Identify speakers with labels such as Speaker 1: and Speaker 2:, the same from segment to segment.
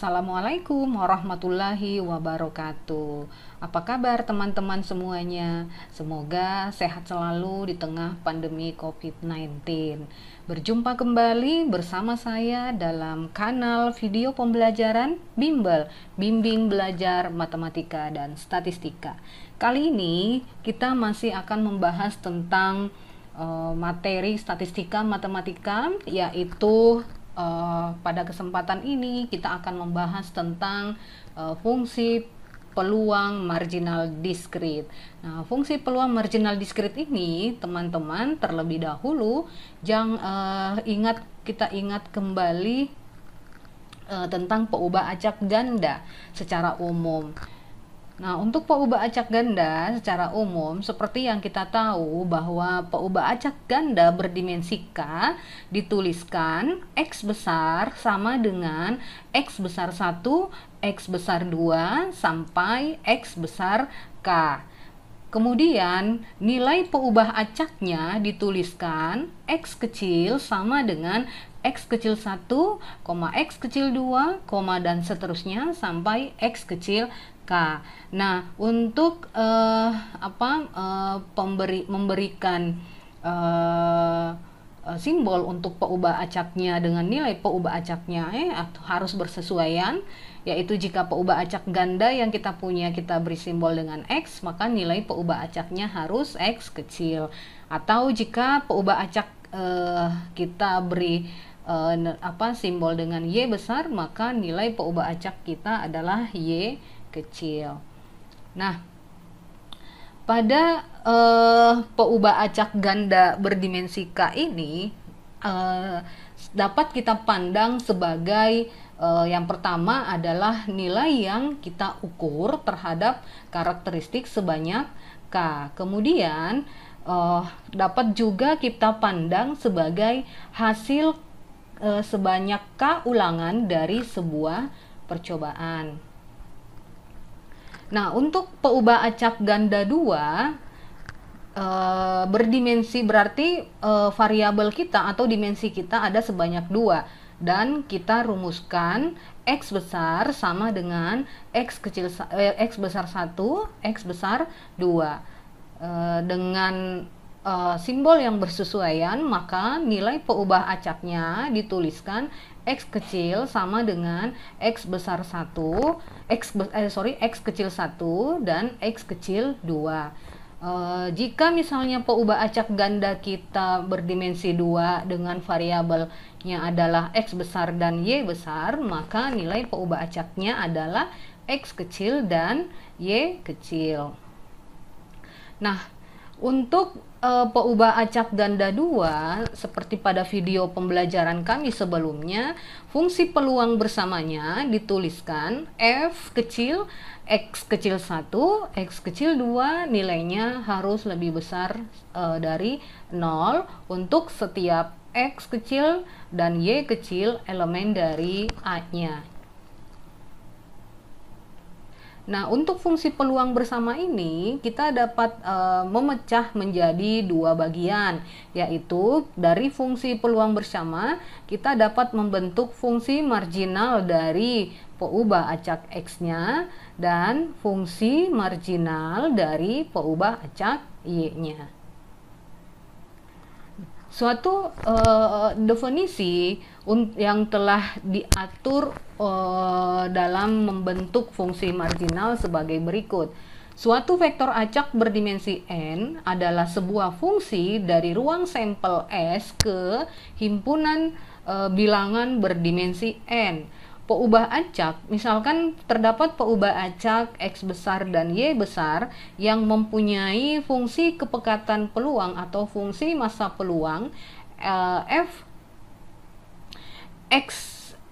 Speaker 1: Assalamualaikum warahmatullahi wabarakatuh. Apa kabar teman-teman semuanya? Semoga sehat selalu di tengah pandemi COVID-19. Berjumpa kembali bersama saya dalam kanal video pembelajaran Bimbel, Bimbing Belajar Matematika dan Statistika. Kali ini kita masih akan membahas tentang eh, materi statistika matematika yaitu Eh, pada kesempatan ini kita akan membahas tentang uh, fungsi peluang marginal diskrit. Nah, fungsi peluang marginal diskrit ini, teman-teman, terlebih dahulu jangan uh, eh, ingat kita ingat kembali uh, tentang peubah acak ganda secara umum. Nah, untuk peuba acak ganda secara umum, seperti yang kita tahu bahwa peuba acak ganda berdimensi K dituliskan X besar sama dengan X besar 1, X besar 2, sampai X besar K. Kemudian, nilai peubah acaknya dituliskan X kecil sama dengan X kecil 1, X kecil 2, dan seterusnya sampai X kecil mereka. Nah, untuk uh, apa uh, pemberi memberikan uh, simbol untuk peubah acaknya dengan nilai peubah acaknya eh, harus bersesuaian yaitu jika peubah acak ganda yang kita punya kita beri simbol dengan X maka nilai peubah acaknya harus X kecil atau jika peubah acak eh, kita beri eh, apa simbol dengan Y besar maka nilai peubah acak kita adalah Y kecil. Nah, pada uh, eh, peubah acak ganda berdimensi K ini uh, dapat kita pandang sebagai uh, yang pertama adalah nilai yang kita ukur terhadap karakteristik sebanyak K. Kemudian uh, dapat juga kita pandang sebagai hasil uh, sebanyak K ulangan dari sebuah percobaan. Nah, untuk peubah acak ganda 2 e, eh, berdimensi berarti e, variabel kita atau dimensi kita ada sebanyak dua dan kita rumuskan x besar sama dengan x kecil e, x besar 1, x besar 2. E, dengan simbol yang bersesuaian maka nilai peubah acaknya dituliskan X kecil sama dengan X besar 1, X, be eh, sorry, X kecil 1 dan X kecil 2. Uh, eh, jika misalnya peubah acak ganda kita berdimensi 2 dengan variabelnya adalah X besar dan Y besar, maka nilai peubah acaknya adalah X kecil dan Y kecil. Nah, untuk uh, eh, Pouba Acak Ganda dua seperti pada video pembelajaran kami sebelumnya, fungsi peluang bersamanya dituliskan F kecil, X kecil 1, X kecil 2, nilainya harus lebih besar uh, dari 0 untuk setiap X kecil dan Y kecil elemen dari A-nya. Nah, untuk fungsi peluang bersama ini, kita dapat e, memecah menjadi dua bagian, yaitu dari fungsi peluang bersama, kita dapat membentuk fungsi marginal dari peubah acak X-nya dan fungsi marginal dari peubah acak Y-nya suatu uh, definisi yang telah diatur uh, dalam membentuk fungsi marginal sebagai berikut. Suatu vektor acak berdimensi n adalah sebuah fungsi dari ruang sampel S ke himpunan e, bilangan berdimensi n. Peubah acak, misalkan terdapat peubah acak X besar dan Y besar yang mempunyai fungsi kepekatan peluang atau fungsi masa peluang eh, F X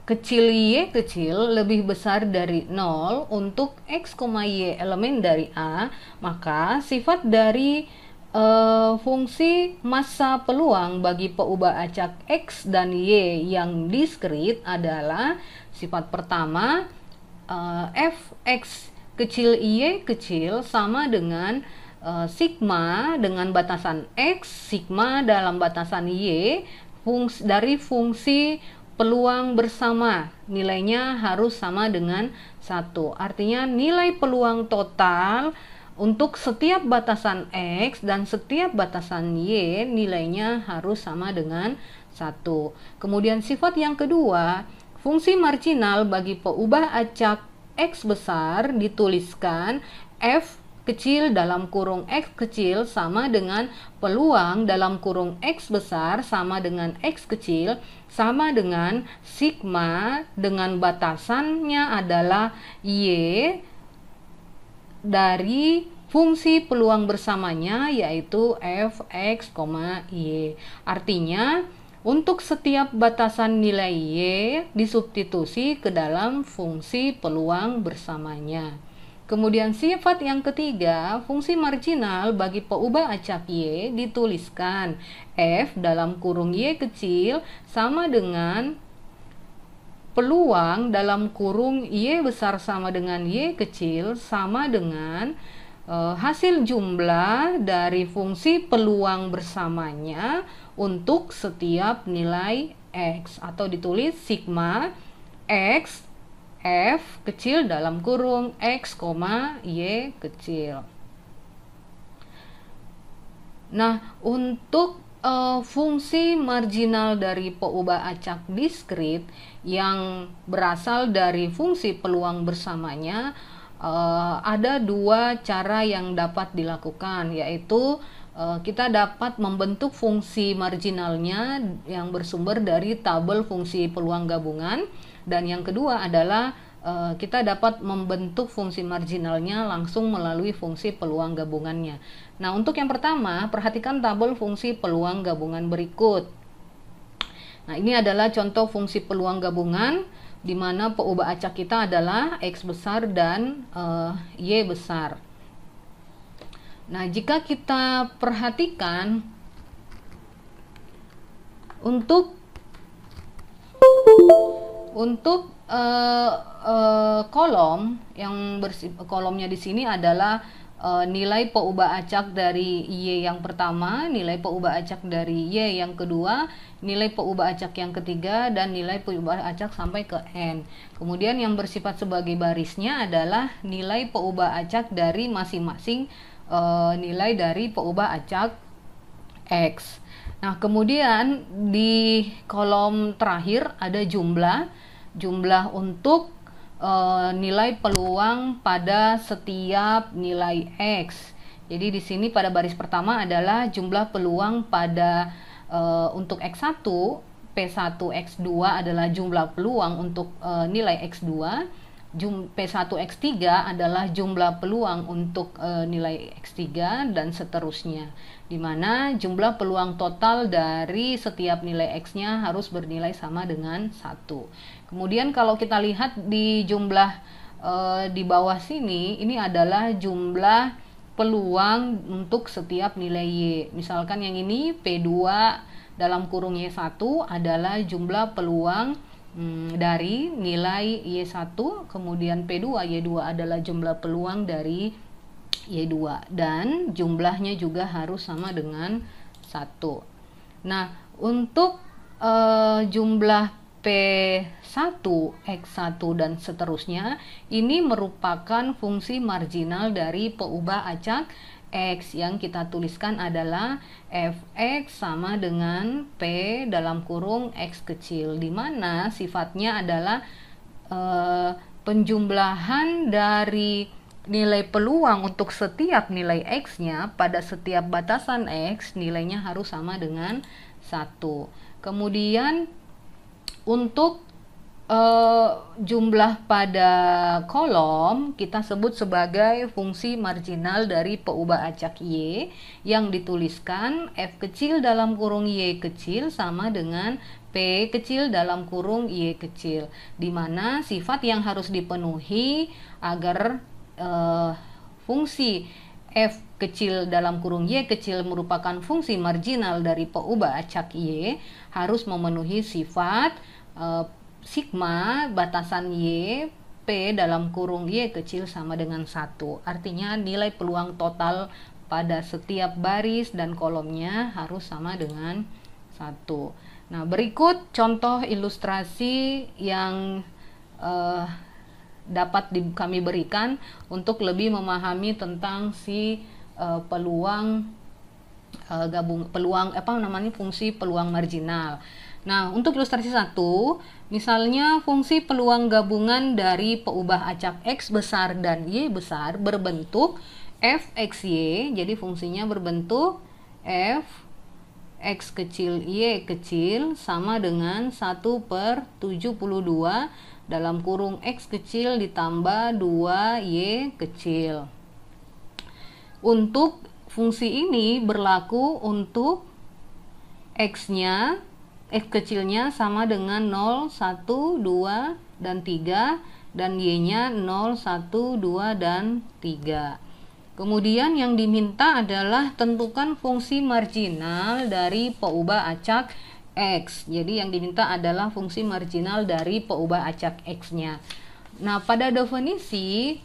Speaker 1: kecil Y kecil lebih besar dari 0 untuk X, Y elemen dari A, maka sifat dari Uh, fungsi masa peluang bagi peubah acak X dan Y yang diskrit adalah Sifat pertama uh, eh, fx kecil y kecil sama dengan uh, sigma dengan batasan x, sigma dalam batasan y fungsi dari fungsi peluang bersama nilainya harus sama dengan satu artinya nilai peluang total untuk setiap batasan X dan setiap batasan Y nilainya harus sama dengan satu kemudian sifat yang kedua fungsi marginal bagi peubah acak X besar dituliskan F kecil dalam kurung X kecil sama dengan peluang dalam kurung X besar sama dengan X kecil sama dengan sigma dengan batasannya adalah Y dari fungsi peluang bersamanya yaitu fx, y. Artinya untuk setiap batasan nilai Y disubstitusi ke dalam fungsi peluang bersamanya. Kemudian sifat yang ketiga, fungsi marginal bagi peubah acap Y dituliskan F dalam kurung Y kecil sama dengan peluang dalam kurung Y besar sama dengan Y kecil sama dengan e, hasil jumlah dari fungsi peluang bersamanya untuk setiap nilai X atau ditulis sigma X F kecil dalam kurung X, Y kecil. Nah, untuk uh, fungsi marginal dari peubah acak diskrit yang berasal dari fungsi peluang bersamanya uh, ada dua cara yang dapat dilakukan yaitu Eh, kita dapat membentuk fungsi marginalnya yang bersumber dari tabel fungsi peluang gabungan dan yang kedua adalah eh, kita dapat membentuk fungsi marginalnya langsung melalui fungsi peluang gabungannya. Nah, untuk yang pertama, perhatikan tabel fungsi peluang gabungan berikut. Nah, ini adalah contoh fungsi peluang gabungan di mana peubah acak kita adalah X besar dan uh, Y besar. Nah, jika kita perhatikan untuk untuk uh, uh, kolom yang kolomnya di sini adalah uh, nilai peubah acak dari Y yang pertama, nilai peubah acak dari Y yang kedua, nilai peubah acak yang ketiga dan nilai peubah acak sampai ke N. Kemudian yang bersifat sebagai barisnya adalah nilai peubah acak dari masing-masing uh, nilai dari peubah acak X. Nah, kemudian di kolom terakhir ada jumlah, jumlah untuk e, nilai peluang pada setiap nilai X. Jadi di sini pada baris pertama adalah jumlah peluang pada e, untuk X1, P1, X2 adalah jumlah peluang untuk e, nilai X2 P1X3 adalah jumlah peluang untuk e, nilai X3 dan seterusnya di mana jumlah peluang total dari setiap nilai X-nya harus bernilai sama dengan 1. Kemudian kalau kita lihat di jumlah e, di bawah sini ini adalah jumlah peluang untuk setiap nilai Y. Misalkan yang ini P2 dalam kurung Y1 adalah jumlah peluang hmm, dari nilai Y1 kemudian P2 Y2 adalah jumlah peluang dari Y2 dan jumlahnya juga harus sama dengan 1 nah untuk e, jumlah P1, X1 dan seterusnya ini merupakan fungsi marginal dari peubah acak X yang kita tuliskan adalah Fx sama dengan P dalam kurung X kecil dimana sifatnya adalah e, penjumlahan dari nilai peluang untuk setiap nilai X-nya pada setiap batasan X nilainya harus sama dengan satu. kemudian untuk Uh, jumlah pada kolom kita sebut sebagai fungsi marginal dari peubah acak Y yang dituliskan F kecil dalam kurung Y kecil sama dengan P kecil dalam kurung Y kecil di mana sifat yang harus dipenuhi agar uh, fungsi F kecil dalam kurung Y kecil merupakan fungsi marginal dari peubah acak Y harus memenuhi sifat eh, sigma batasan Y P dalam kurung Y kecil sama dengan satu Artinya nilai peluang total pada setiap baris dan kolomnya harus sama dengan satu. Nah, berikut contoh ilustrasi yang eh, dapat di, kami berikan untuk lebih memahami tentang si eh, peluang eh, gabung peluang apa namanya fungsi peluang marginal. Nah, untuk ilustrasi satu, misalnya fungsi peluang gabungan dari peubah acak X besar dan Y besar berbentuk fxy. Jadi fungsinya berbentuk f X kecil Y kecil sama dengan 1 per 72 dalam kurung X kecil ditambah 2Y kecil. Untuk fungsi ini berlaku untuk X-nya x kecilnya sama dengan 0, 1, 2, dan 3 dan Y-nya 0, 1, 2, dan 3. Kemudian yang diminta adalah tentukan fungsi marginal dari peubah acak X. Jadi yang diminta adalah fungsi marginal dari peubah acak X-nya. Nah, pada definisi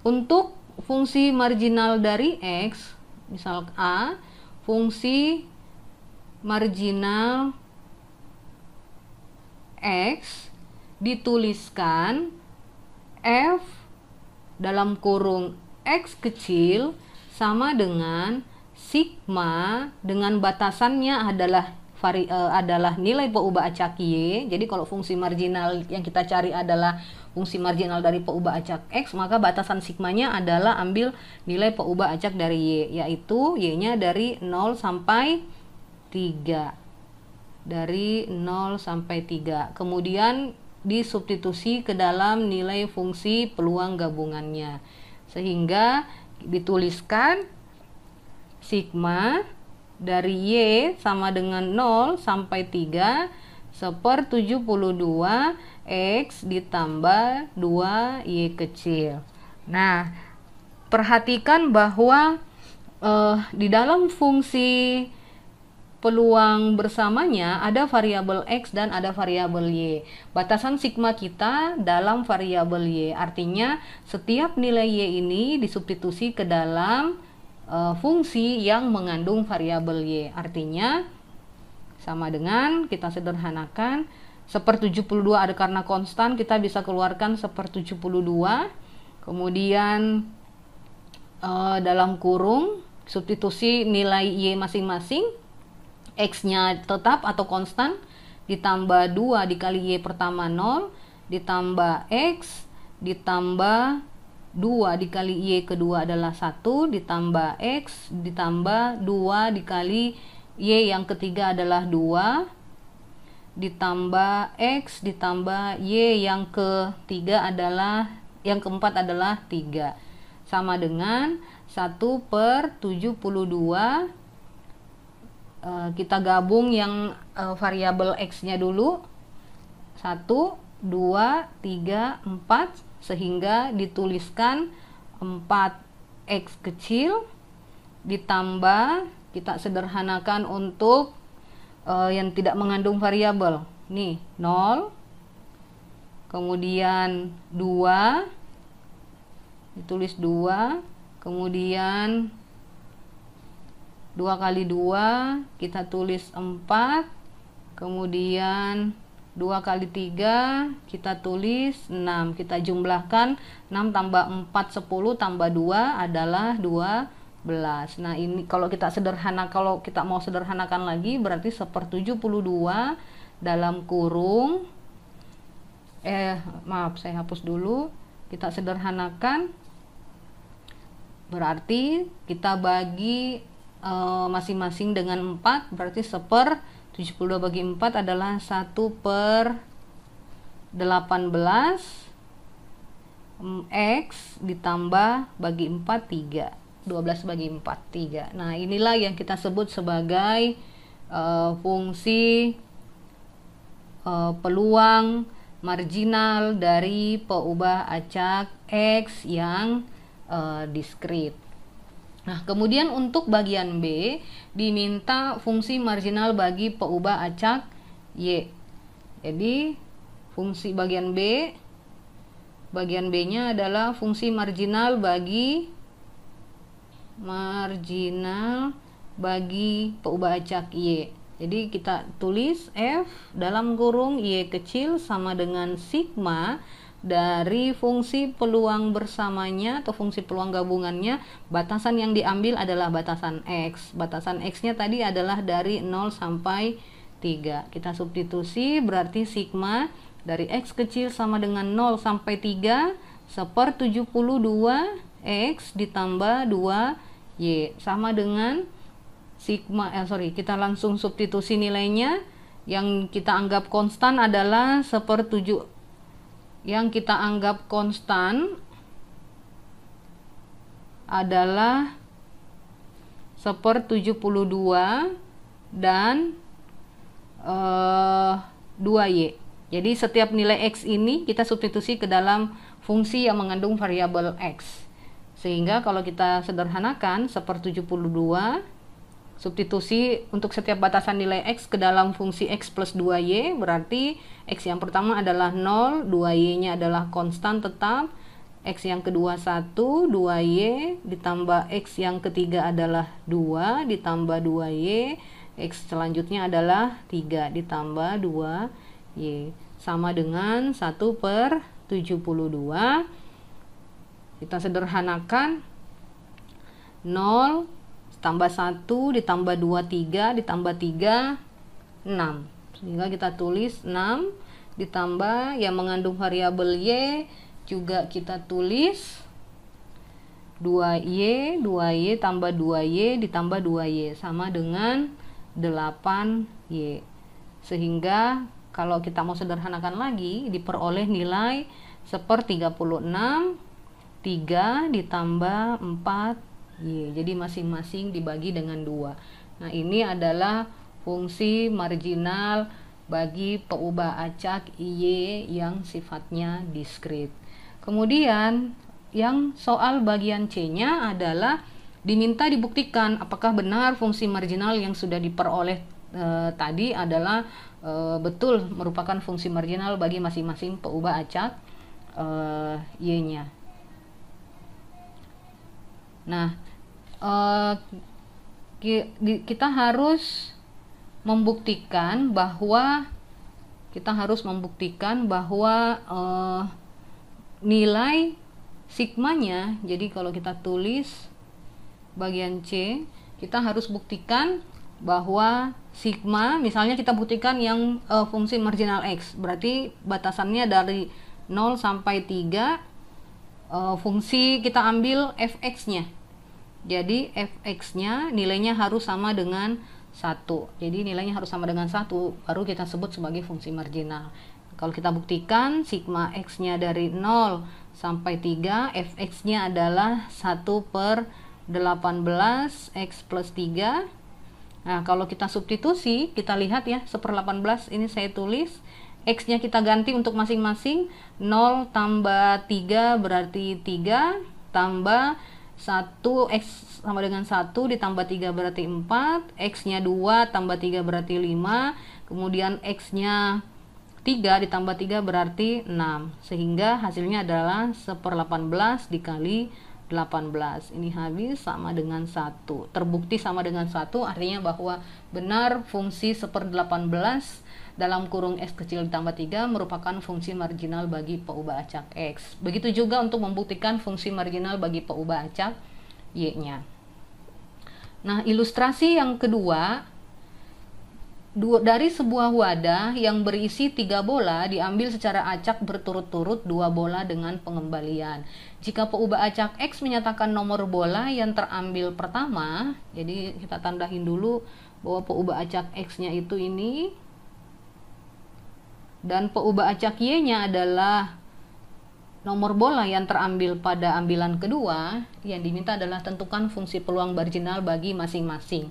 Speaker 1: untuk fungsi marginal dari X, misal A, fungsi marginal X dituliskan F dalam kurung X kecil sama dengan sigma dengan batasannya adalah vari, uh, adalah nilai peubah acak Y. Jadi kalau fungsi marginal yang kita cari adalah fungsi marginal dari peubah acak X, maka batasan sigma nya adalah ambil nilai peubah acak dari Y, yaitu Y-nya dari 0 sampai 3 dari 0 sampai 3 kemudian disubstitusi ke dalam nilai fungsi peluang gabungannya sehingga dituliskan sigma dari Y sama dengan 0 sampai 3 seper 72 X ditambah 2 Y kecil nah perhatikan bahwa eh, di dalam fungsi peluang bersamanya ada variabel x dan ada variabel y. Batasan sigma kita dalam variabel y. Artinya setiap nilai y ini disubstitusi ke dalam e, fungsi yang mengandung variabel y. Artinya sama dengan kita sederhanakan seper 72 ada karena konstan kita bisa keluarkan seper 72 kemudian e, dalam kurung substitusi nilai y masing-masing X-nya tetap atau konstan ditambah 2 dikali Y pertama 0 ditambah X ditambah 2 dikali Y kedua adalah 1 ditambah X ditambah 2 dikali Y yang ketiga adalah 2 ditambah X ditambah Y yang ketiga adalah yang keempat adalah 3 sama dengan 1 per 72 Eh, kita gabung yang uh, variabel x-nya dulu 1 2 3 4 sehingga dituliskan 4x kecil ditambah kita sederhanakan untuk uh, yang tidak mengandung variabel. Nih, 0 kemudian 2 ditulis 2 kemudian 2 kali 2 kita tulis 4 kemudian 2 kali 3 kita tulis 6 kita jumlahkan 6 tambah 4 10 tambah 2 adalah 12 nah ini kalau kita sederhana kalau kita mau sederhanakan lagi berarti seper 72 dalam kurung eh maaf saya hapus dulu kita sederhanakan berarti kita bagi Eh, masing-masing uh, dengan 4 berarti seper 72 bagi 4 adalah 1 per 18 X ditambah bagi 4 3 12 bagi 4 3 nah inilah yang kita sebut sebagai uh, fungsi uh, peluang marginal dari peubah acak X yang uh, diskrit Nah, kemudian untuk bagian B diminta fungsi marginal bagi peubah acak Y. Jadi fungsi bagian B bagian B-nya adalah fungsi marginal bagi marginal bagi peubah acak Y. Jadi kita tulis F dalam kurung Y kecil sama dengan sigma dari fungsi peluang bersamanya atau fungsi peluang gabungannya batasan yang diambil adalah batasan X batasan X nya tadi adalah dari 0 sampai 3 kita substitusi berarti sigma dari X kecil sama dengan 0 sampai 3 seper 72 X ditambah 2 Y sama dengan sigma eh sorry kita langsung substitusi nilainya yang kita anggap konstan adalah seper 7 yang kita anggap konstan adalah seper 72 dan uh, eh, 2Y. Jadi setiap nilai X ini kita substitusi ke dalam fungsi yang mengandung variabel X. Sehingga kalau kita sederhanakan seper 72 Substitusi untuk setiap batasan nilai X ke dalam fungsi X plus 2Y berarti X yang pertama adalah 0, 2Y-nya adalah konstan tetap, X yang kedua 1, 2Y, ditambah X yang ketiga adalah 2, ditambah 2Y, X selanjutnya adalah 3, ditambah 2Y. Sama dengan 1 per 72. Kita sederhanakan 0 Tambah 1, ditambah 2, 3, ditambah 3, 6. Sehingga kita tulis 6 ditambah yang mengandung variabel Y juga kita tulis 2Y, 2Y tambah 2Y ditambah 2Y sama dengan 8Y. Sehingga kalau kita mau sederhanakan lagi diperoleh nilai seper 36 3 ditambah 4 Y. Iya, jadi masing-masing dibagi dengan dua. Nah ini adalah fungsi marginal bagi peubah acak Y yang sifatnya diskrit. Kemudian yang soal bagian C-nya adalah diminta dibuktikan apakah benar fungsi marginal yang sudah diperoleh e, tadi adalah e, betul merupakan fungsi marginal bagi masing-masing peubah acak e, Y-nya. Nah, eh, kita harus membuktikan bahwa kita harus membuktikan bahwa uh, nilai sigmanya jadi kalau kita tulis bagian C kita harus buktikan bahwa sigma misalnya kita buktikan yang uh, fungsi marginal X berarti batasannya dari 0 sampai 3 uh, fungsi kita ambil fx nya jadi fx-nya nilainya harus sama dengan satu. Jadi nilainya harus sama dengan satu, baru kita sebut sebagai fungsi marginal. Kalau kita buktikan sigma x-nya dari 0 sampai 3, fx-nya adalah 1 per 18 x plus 3. Nah, kalau kita substitusi, kita lihat ya, 1 per 18 ini saya tulis, x-nya kita ganti untuk masing-masing, 0 tambah 3 berarti 3, tambah 1 X sama dengan 1 ditambah 3 berarti 4 X-nya 2 tambah 3 berarti 5 kemudian X-nya 3 ditambah 3 berarti 6 sehingga hasilnya adalah 1 per 18 dikali 18 ini habis sama dengan 1 terbukti sama dengan 1 artinya bahwa benar fungsi 1 per 18 dalam kurung X kecil ditambah 3 merupakan fungsi marginal bagi peubah acak X. Begitu juga untuk membuktikan fungsi marginal bagi peubah acak Y-nya. Nah, ilustrasi yang kedua dari sebuah wadah yang berisi tiga bola diambil secara acak berturut-turut dua bola dengan pengembalian. Jika peubah acak X menyatakan nomor bola yang terambil pertama, jadi kita tandahin dulu bahwa peubah acak X-nya itu ini dan peubah acak y nya adalah nomor bola yang terambil pada ambilan kedua yang diminta adalah tentukan fungsi peluang marginal bagi masing-masing.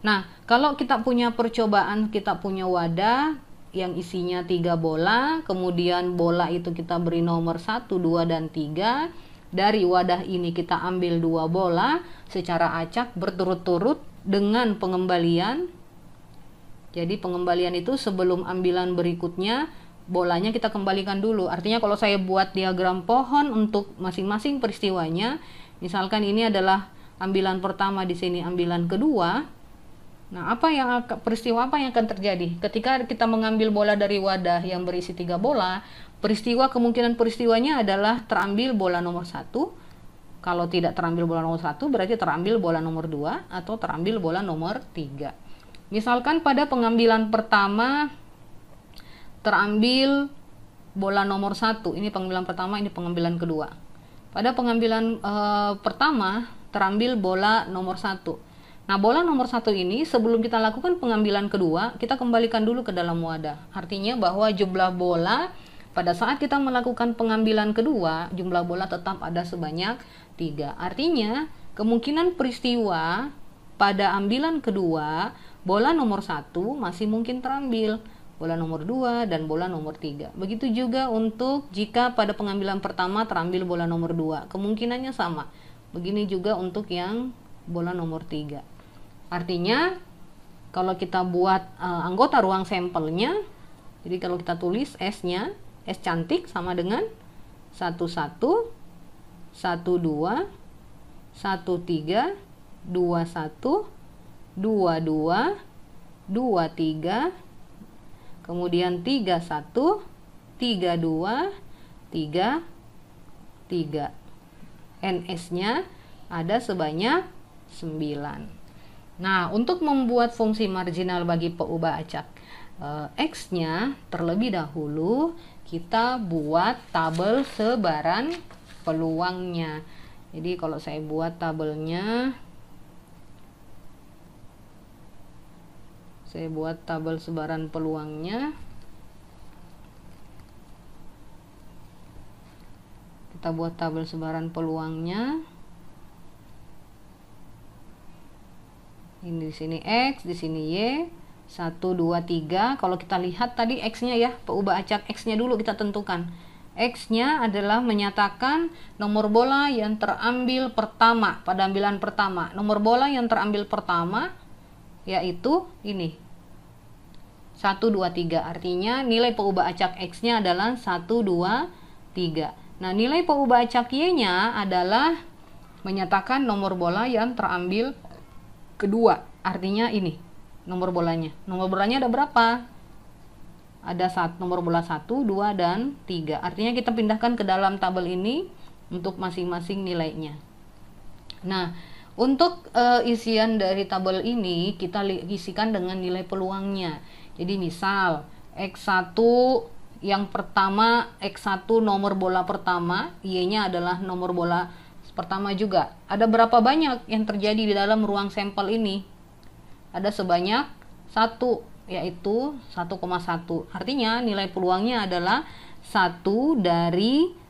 Speaker 1: Nah, kalau kita punya percobaan, kita punya wadah yang isinya tiga bola, kemudian bola itu kita beri nomor 1, 2, dan 3. Dari wadah ini kita ambil dua bola secara acak berturut-turut dengan pengembalian jadi pengembalian itu sebelum ambilan berikutnya bolanya kita kembalikan dulu. Artinya kalau saya buat diagram pohon untuk masing-masing peristiwanya, misalkan ini adalah ambilan pertama di sini ambilan kedua. Nah, apa yang peristiwa apa yang akan terjadi? Ketika kita mengambil bola dari wadah yang berisi tiga bola, peristiwa kemungkinan peristiwanya adalah terambil bola nomor satu. Kalau tidak terambil bola nomor satu, berarti terambil bola nomor dua atau terambil bola nomor tiga. Misalkan pada pengambilan pertama terambil bola nomor satu, ini pengambilan pertama, ini pengambilan kedua. Pada pengambilan e, pertama terambil bola nomor satu. Nah, bola nomor satu ini sebelum kita lakukan pengambilan kedua, kita kembalikan dulu ke dalam wadah. Artinya bahwa jumlah bola pada saat kita melakukan pengambilan kedua, jumlah bola tetap ada sebanyak tiga. Artinya, kemungkinan peristiwa pada ambilan kedua, bola nomor satu masih mungkin terambil, bola nomor dua dan bola nomor tiga. Begitu juga untuk jika pada pengambilan pertama terambil bola nomor dua kemungkinannya sama. Begini juga untuk yang bola nomor tiga. Artinya kalau kita buat uh, anggota ruang sampelnya, jadi kalau kita tulis S-nya, S cantik sama dengan 11 12 13 21 22 23 kemudian 31 32 3 3 NS-nya ada sebanyak sembilan. Nah, untuk membuat fungsi marginal bagi peubah acak e, X-nya terlebih dahulu kita buat tabel sebaran peluangnya. Jadi kalau saya buat tabelnya saya buat tabel sebaran peluangnya kita buat tabel sebaran peluangnya ini di sini x di sini y 1 2 3 kalau kita lihat tadi x-nya ya peubah acak x-nya dulu kita tentukan X-nya adalah menyatakan nomor bola yang terambil pertama pada ambilan pertama. Nomor bola yang terambil pertama yaitu ini 1, 2, 3 artinya nilai pengubah acak X nya adalah 1, 2, 3 nah nilai pengubah acak Y nya adalah menyatakan nomor bola yang terambil kedua artinya ini nomor bolanya nomor bolanya ada berapa ada saat nomor bola 1, 2, dan 3 artinya kita pindahkan ke dalam tabel ini untuk masing-masing nilainya nah untuk uh, isian dari tabel ini kita isikan dengan nilai peluangnya. Jadi misal X1 yang pertama X1 nomor bola pertama, Y-nya adalah nomor bola pertama juga. Ada berapa banyak yang terjadi di dalam ruang sampel ini? Ada sebanyak satu, yaitu 1,1. Artinya nilai peluangnya adalah satu dari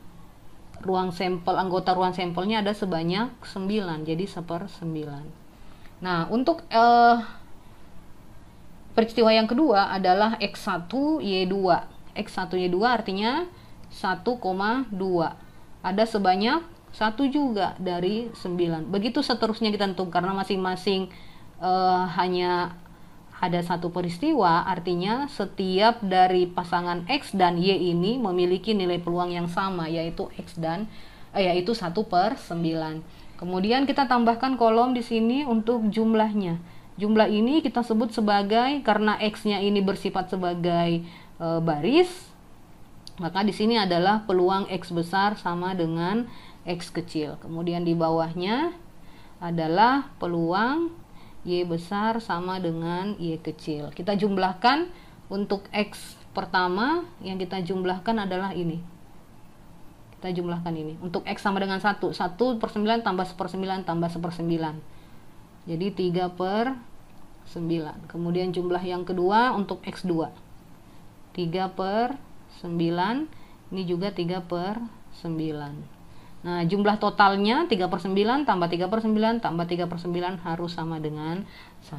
Speaker 1: ruang sampel anggota ruang sampelnya ada sebanyak 9 jadi seper 9 nah untuk uh, peristiwa yang kedua adalah X1 Y2 X1 Y2 artinya 1,2 ada sebanyak satu juga dari 9 begitu seterusnya kita tentukan karena masing-masing uh, hanya ada satu peristiwa, artinya setiap dari pasangan X dan Y ini memiliki nilai peluang yang sama, yaitu X dan eh, yaitu 1 per 9. Kemudian kita tambahkan kolom di sini untuk jumlahnya. Jumlah ini kita sebut sebagai, karena X-nya ini bersifat sebagai e, baris, maka di sini adalah peluang X besar sama dengan X kecil. Kemudian di bawahnya adalah peluang Y besar sama dengan Y kecil. Kita jumlahkan untuk X pertama yang kita jumlahkan adalah ini. Kita jumlahkan ini. Untuk X sama dengan 1. 1 per 9 tambah 1 per 9 tambah 1 per 9. Jadi 3 per 9. Kemudian jumlah yang kedua untuk X2. 3 per 9. Ini juga 3 per 9. Nah, jumlah totalnya 3 per 9 tambah 3 per 9 tambah 3 per 9 harus sama dengan 1.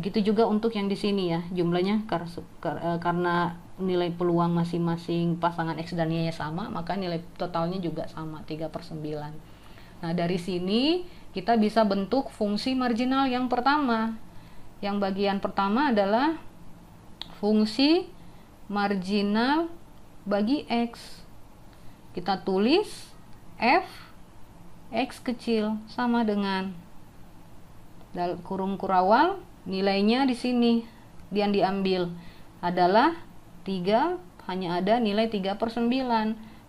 Speaker 1: Begitu juga untuk yang di sini ya, jumlahnya kar kar eh, karena nilai peluang masing-masing pasangan X dan Y-nya sama, maka nilai totalnya juga sama, 3 per 9. Nah, dari sini kita bisa bentuk fungsi marginal yang pertama. Yang bagian pertama adalah fungsi marginal bagi X. Kita tulis f x kecil sama dengan dalam kurung kurawal nilainya di sini yang diambil adalah 3 hanya ada nilai 3 per 9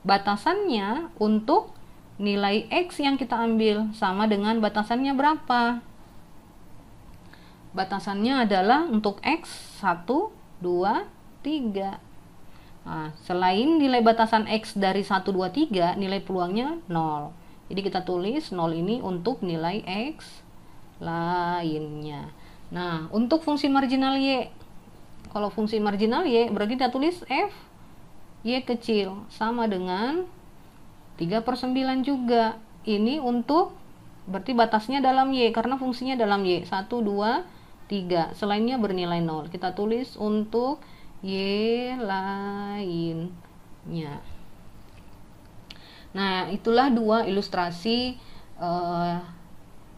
Speaker 1: batasannya untuk nilai X yang kita ambil sama dengan batasannya berapa batasannya adalah untuk X 1, 2, 3 Nah, selain nilai batasan X dari 1, 2, 3, nilai peluangnya 0. Jadi kita tulis 0 ini untuk nilai X lainnya. Nah, untuk fungsi marginal Y, kalau fungsi marginal Y berarti kita tulis F Y kecil sama dengan 3 per 9 juga. Ini untuk, berarti batasnya dalam Y, karena fungsinya dalam Y. 1, 2, 3. Selainnya bernilai 0. Kita tulis untuk Y lainnya. Nah, itulah dua ilustrasi uh,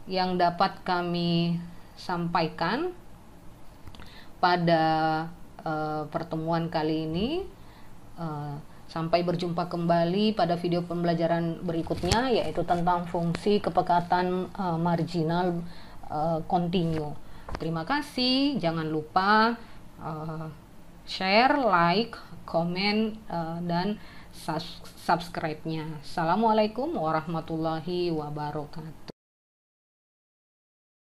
Speaker 1: yang dapat kami sampaikan pada uh, pertemuan kali ini. uh, sampai berjumpa kembali pada video pembelajaran berikutnya, yaitu tentang fungsi kepekatan uh, marginal kontinu. Terima kasih, jangan lupa. Uh, share, like, komen, eh, dan subscribe-nya. Assalamualaikum warahmatullahi wabarakatuh.